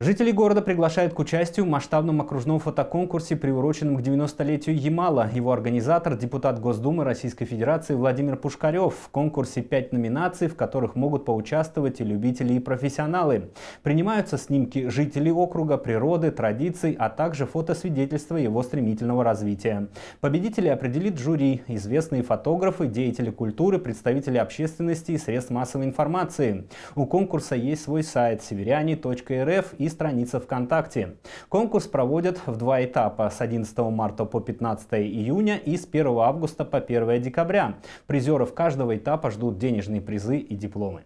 Жители города приглашают к участию в масштабном окружном фотоконкурсе, приуроченном к 90-летию Ямала. Его организатор – депутат Госдумы Российской Федерации Владимир Пушкарев. В конкурсе пять номинаций, в которых могут поучаствовать и любители, и профессионалы. Принимаются снимки жителей округа, природы, традиций, а также фотосвидетельства его стремительного развития. Победителей определит жюри – известные фотографы, деятели культуры, представители общественности и средств массовой информации. У конкурса есть свой сайт северяне.рф и и страница ВКонтакте. Конкурс проводят в два этапа с 11 марта по 15 июня и с 1 августа по 1 декабря. Призеров каждого этапа ждут денежные призы и дипломы.